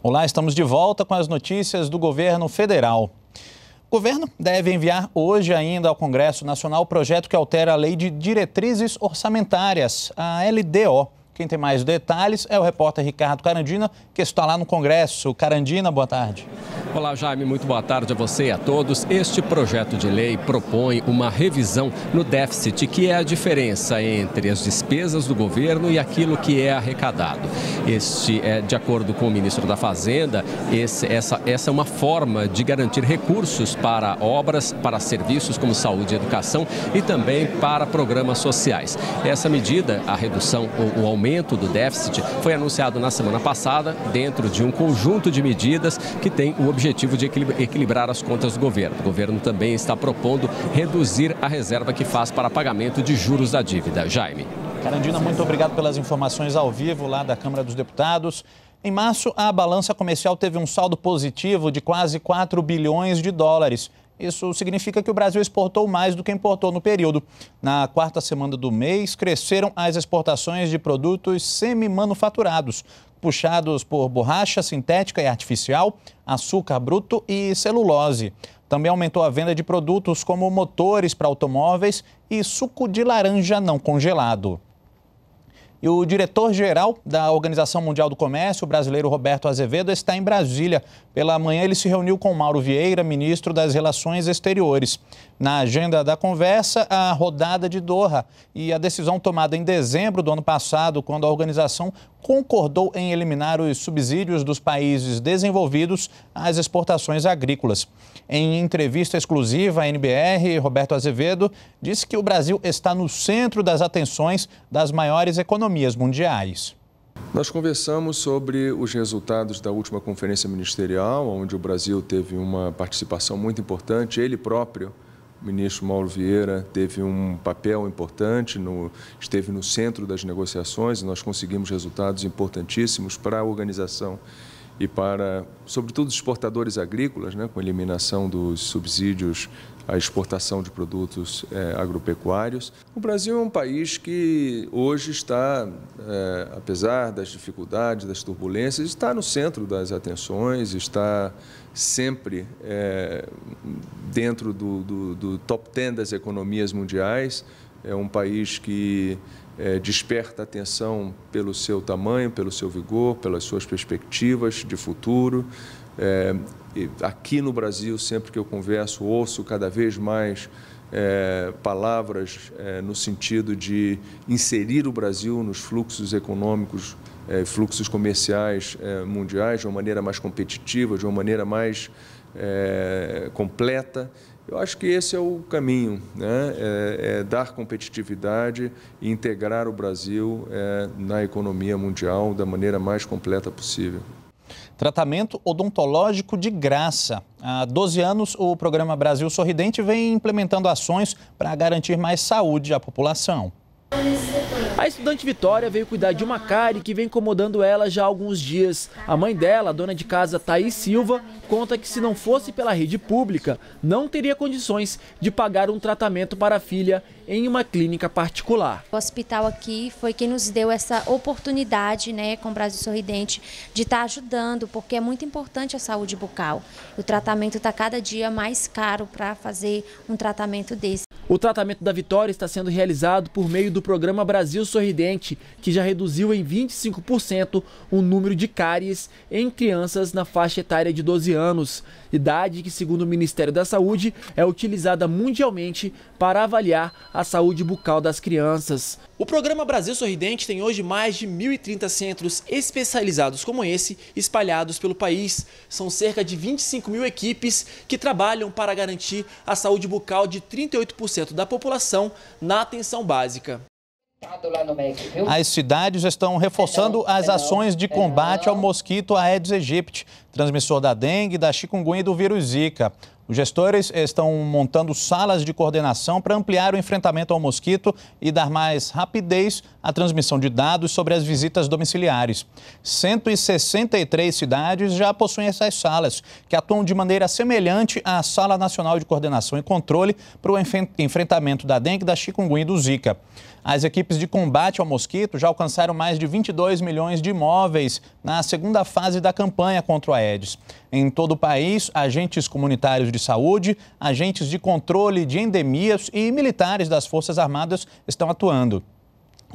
Olá, estamos de volta com as notícias do governo federal. O governo deve enviar hoje ainda ao Congresso Nacional o projeto que altera a Lei de Diretrizes Orçamentárias, a LDO. Quem tem mais detalhes é o repórter Ricardo Carandina, que está lá no Congresso. Carandina, boa tarde. Olá, Jaime, muito boa tarde a você e a todos. Este projeto de lei propõe uma revisão no déficit, que é a diferença entre as despesas do governo e aquilo que é arrecadado. Este é, de acordo com o ministro da Fazenda, esse, essa, essa é uma forma de garantir recursos para obras, para serviços como saúde e educação e também para programas sociais. Essa medida, a redução, o, o aumento do déficit, foi anunciado na semana passada dentro de um conjunto de medidas que tem o objetivo objetivo de equilibrar as contas do governo. O governo também está propondo reduzir a reserva que faz para pagamento de juros da dívida. Jaime. Carandina, muito obrigado pelas informações ao vivo lá da Câmara dos Deputados. Em março, a balança comercial teve um saldo positivo de quase 4 bilhões de dólares. Isso significa que o Brasil exportou mais do que importou no período. Na quarta semana do mês, cresceram as exportações de produtos semi-manufaturados puxados por borracha sintética e artificial, açúcar bruto e celulose. Também aumentou a venda de produtos como motores para automóveis e suco de laranja não congelado. E o diretor-geral da Organização Mundial do Comércio, o brasileiro Roberto Azevedo, está em Brasília. Pela manhã, ele se reuniu com Mauro Vieira, ministro das Relações Exteriores. Na agenda da conversa, a rodada de Doha e a decisão tomada em dezembro do ano passado, quando a organização concordou em eliminar os subsídios dos países desenvolvidos às exportações agrícolas. Em entrevista exclusiva à NBR, Roberto Azevedo disse que o Brasil está no centro das atenções das maiores economias mundiais. Nós conversamos sobre os resultados da última conferência ministerial, onde o Brasil teve uma participação muito importante, ele próprio o ministro Mauro Vieira teve um papel importante, no, esteve no centro das negociações e nós conseguimos resultados importantíssimos para a organização e para, sobretudo, os exportadores agrícolas, né, com eliminação dos subsídios à exportação de produtos é, agropecuários. O Brasil é um país que hoje está, é, apesar das dificuldades, das turbulências, está no centro das atenções, está sempre é, dentro do, do, do top 10 das economias mundiais é um país que é, desperta atenção pelo seu tamanho, pelo seu vigor, pelas suas perspectivas de futuro. É, aqui no Brasil, sempre que eu converso, ouço cada vez mais é, palavras é, no sentido de inserir o Brasil nos fluxos econômicos, é, fluxos comerciais é, mundiais de uma maneira mais competitiva, de uma maneira mais é, completa. Eu acho que esse é o caminho, né? é, é dar competitividade e integrar o Brasil eh, na economia mundial da maneira mais completa possível. Tratamento odontológico de graça. Há 12 anos, o programa Brasil Sorridente vem implementando ações para garantir mais saúde à população. A estudante Vitória veio cuidar de uma cárie que vem incomodando ela já há alguns dias. A mãe dela, a dona de casa Thaís Silva, conta que se não fosse pela rede pública, não teria condições de pagar um tratamento para a filha em uma clínica particular. O hospital aqui foi quem nos deu essa oportunidade, né, com o Brasil Sorridente, de estar ajudando, porque é muito importante a saúde bucal. O tratamento está cada dia mais caro para fazer um tratamento desse. O tratamento da Vitória está sendo realizado por meio do programa Brasil Sorridente, que já reduziu em 25% o número de cáries em crianças na faixa etária de 12 anos, idade que, segundo o Ministério da Saúde, é utilizada mundialmente para avaliar a saúde bucal das crianças. O programa Brasil Sorridente tem hoje mais de 1.030 centros especializados como esse, espalhados pelo país. São cerca de 25 mil equipes que trabalham para garantir a saúde bucal de 38% da população na atenção básica. As cidades estão reforçando é as é ações de é combate ao mosquito Aedes aegypti, transmissor da dengue, da chikungunya e do vírus Zika. Os gestores estão montando salas de coordenação para ampliar o enfrentamento ao mosquito e dar mais rapidez a transmissão de dados sobre as visitas domiciliares. 163 cidades já possuem essas salas, que atuam de maneira semelhante à Sala Nacional de Coordenação e Controle para o enfrentamento da dengue, da chikungunya e do Zika. As equipes de combate ao mosquito já alcançaram mais de 22 milhões de imóveis na segunda fase da campanha contra o Aedes. Em todo o país, agentes comunitários de saúde, agentes de controle de endemias e militares das Forças Armadas estão atuando.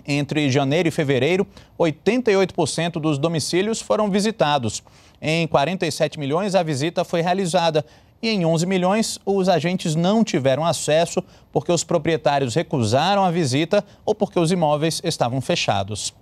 Entre janeiro e fevereiro, 88% dos domicílios foram visitados. Em 47 milhões, a visita foi realizada e em 11 milhões os agentes não tiveram acesso porque os proprietários recusaram a visita ou porque os imóveis estavam fechados.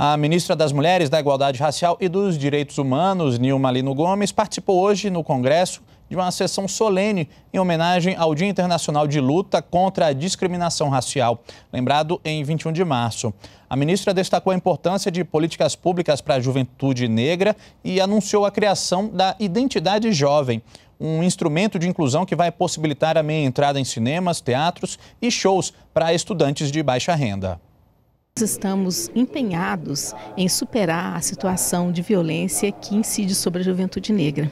A ministra das Mulheres, da Igualdade Racial e dos Direitos Humanos, Nilma Lino Gomes, participou hoje no Congresso de uma sessão solene em homenagem ao Dia Internacional de Luta contra a Discriminação Racial, lembrado em 21 de março. A ministra destacou a importância de políticas públicas para a juventude negra e anunciou a criação da Identidade Jovem, um instrumento de inclusão que vai possibilitar a meia entrada em cinemas, teatros e shows para estudantes de baixa renda estamos empenhados em superar a situação de violência que incide sobre a juventude negra.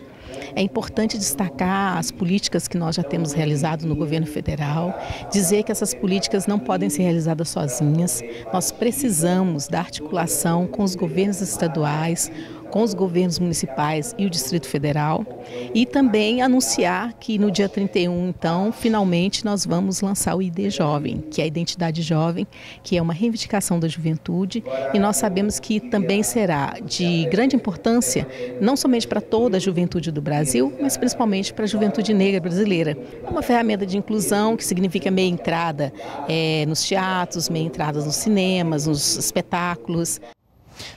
É importante destacar as políticas que nós já temos realizado no governo federal, dizer que essas políticas não podem ser realizadas sozinhas. Nós precisamos da articulação com os governos estaduais, com os governos municipais e o Distrito Federal e também anunciar que no dia 31, então, finalmente nós vamos lançar o ID Jovem, que é a identidade jovem, que é uma reivindicação da juventude e nós sabemos que também será de grande importância não somente para toda a juventude do Brasil, mas principalmente para a juventude negra brasileira. É uma ferramenta de inclusão que significa meia entrada é, nos teatros, meia entrada nos cinemas, nos espetáculos.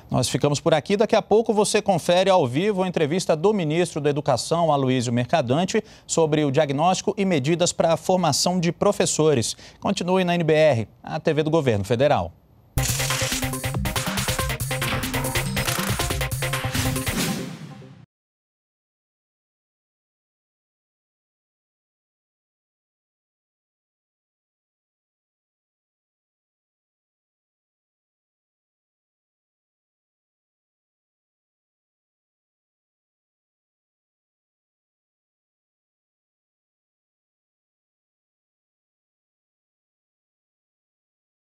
Nós ficamos por aqui. Daqui a pouco você confere ao vivo a entrevista do ministro da Educação, Aloysio Mercadante, sobre o diagnóstico e medidas para a formação de professores. Continue na NBR, a TV do Governo Federal.